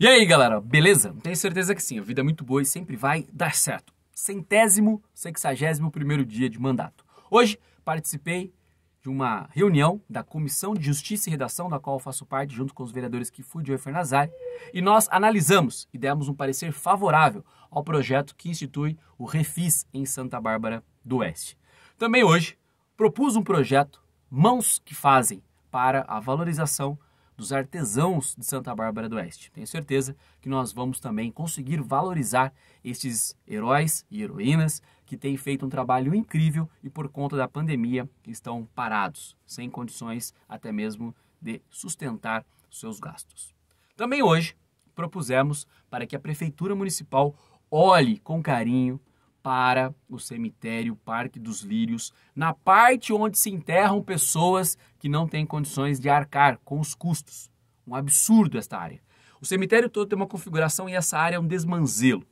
E aí, galera, beleza? Tenho certeza que sim, a vida é muito boa e sempre vai dar certo. Centésimo, sexagésimo primeiro dia de mandato. Hoje participei de uma reunião da Comissão de Justiça e Redação, da qual eu faço parte, junto com os vereadores fui, e Fernazari, e nós analisamos e demos um parecer favorável ao projeto que institui o Refis em Santa Bárbara do Oeste. Também hoje propus um projeto Mãos que Fazem para a valorização dos artesãos de Santa Bárbara do Oeste. Tenho certeza que nós vamos também conseguir valorizar estes heróis e heroínas que têm feito um trabalho incrível e por conta da pandemia estão parados, sem condições até mesmo de sustentar seus gastos. Também hoje propusemos para que a prefeitura municipal olhe com carinho para o cemitério Parque dos Lírios, na parte onde se enterram pessoas que não têm condições de arcar com os custos. Um absurdo esta área. O cemitério todo tem uma configuração e essa área é um desmanzelo,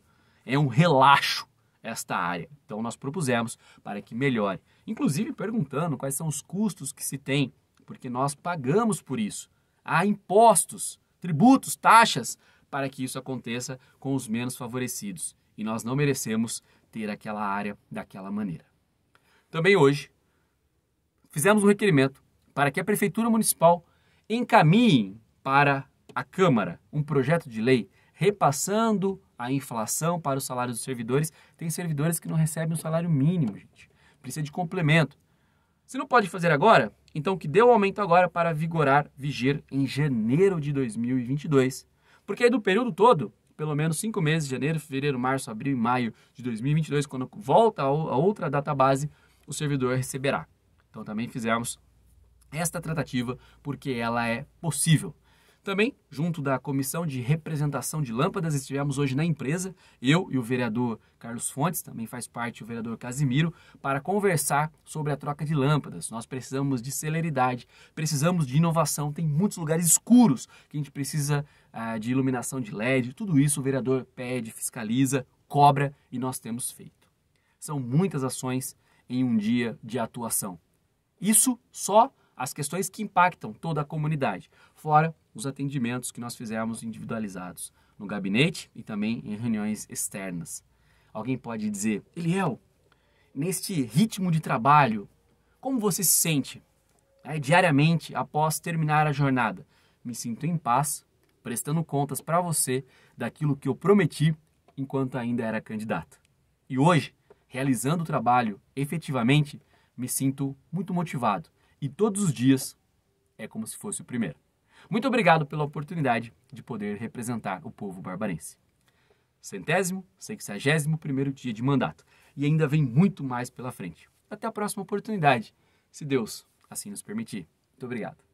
é um relaxo esta área. Então nós propusemos para que melhore, inclusive perguntando quais são os custos que se tem, porque nós pagamos por isso. Há impostos, tributos, taxas para que isso aconteça com os menos favorecidos. E nós não merecemos ter aquela área daquela maneira. Também hoje, fizemos um requerimento para que a Prefeitura Municipal encaminhe para a Câmara um projeto de lei repassando a inflação para os salários dos servidores. Tem servidores que não recebem um salário mínimo, gente. Precisa de complemento. Se não pode fazer agora, então que dê o um aumento agora para vigorar, vigir em janeiro de 2022. Porque aí do período todo, pelo menos cinco meses, janeiro, fevereiro, março, abril e maio de 2022, quando volta a outra database, o servidor receberá. Então também fizemos esta tratativa porque ela é possível. Também, junto da Comissão de Representação de Lâmpadas, estivemos hoje na empresa, eu e o vereador Carlos Fontes, também faz parte o vereador Casimiro, para conversar sobre a troca de lâmpadas. Nós precisamos de celeridade, precisamos de inovação, tem muitos lugares escuros que a gente precisa ah, de iluminação de LED, tudo isso o vereador pede, fiscaliza, cobra e nós temos feito. São muitas ações em um dia de atuação. Isso só as questões que impactam toda a comunidade, fora os atendimentos que nós fizemos individualizados no gabinete e também em reuniões externas. Alguém pode dizer, Eliel, neste ritmo de trabalho, como você se sente né, diariamente após terminar a jornada? Me sinto em paz, prestando contas para você daquilo que eu prometi enquanto ainda era candidato. E hoje, realizando o trabalho efetivamente, me sinto muito motivado e todos os dias é como se fosse o primeiro. Muito obrigado pela oportunidade de poder representar o povo barbarense. Centésimo, sexagésimo primeiro dia de mandato. E ainda vem muito mais pela frente. Até a próxima oportunidade, se Deus assim nos permitir. Muito obrigado.